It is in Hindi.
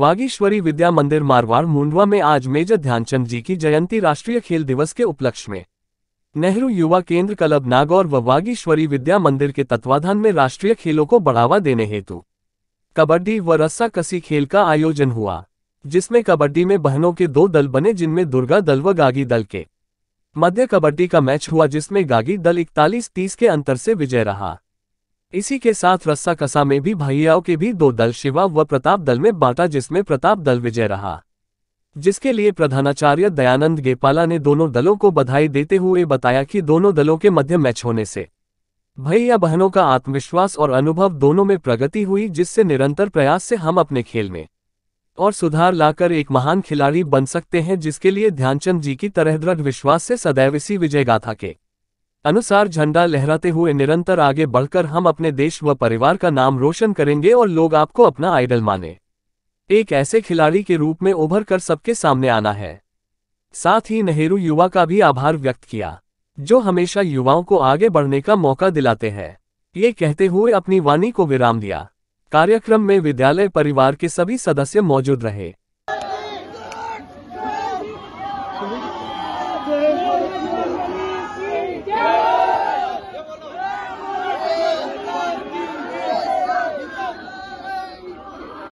वागीश्वरी विद्या मंदिर मारवाड़ मुंडवा में आज मेजर ध्यानचंद जी की जयंती राष्ट्रीय खेल दिवस के उपलक्ष्य में नेहरू युवा केंद्र क्लब नागौर व वागीश्वरी विद्या मंदिर के तत्वाधान में राष्ट्रीय खेलों को बढ़ावा देने हेतु कबड्डी व रस्सा कसी खेल का आयोजन हुआ जिसमें कबड्डी में बहनों के दो दल बने जिनमें दुर्गा दल व गागी दल के मध्य कबड्डी का मैच हुआ जिसमें गागी दल इकतालीस तीस के अंतर से विजय रहा इसी के साथ रस्सा कसा में भी भाइयाओं के भी दो दल शिवा व प्रताप दल में बांटा जिसमें प्रताप दल विजय रहा जिसके लिए प्रधानाचार्य दयानंद गेपाला ने दोनों दलों को बधाई देते हुए बताया कि दोनों दलों के मध्य मैच होने से भैया बहनों का आत्मविश्वास और अनुभव दोनों में प्रगति हुई जिससे निरंतर प्रयास से हम अपने खेल में और सुधार लाकर एक महान खिलाड़ी बन सकते हैं जिसके लिए ध्यानचंद जी की तरह दृढ़ विश्वास से सदैव इसी विजय गाथा के अनुसार झंडा लहराते हुए निरंतर आगे बढ़कर हम अपने देश व परिवार का नाम रोशन करेंगे और लोग आपको अपना आइडल माने एक ऐसे खिलाड़ी के रूप में उभर कर सबके सामने आना है साथ ही नेहरू युवा का भी आभार व्यक्त किया जो हमेशा युवाओं को आगे बढ़ने का मौका दिलाते हैं ये कहते हुए अपनी वाणी को विराम दिया कार्यक्रम में विद्यालय परिवार के सभी सदस्य मौजूद रहे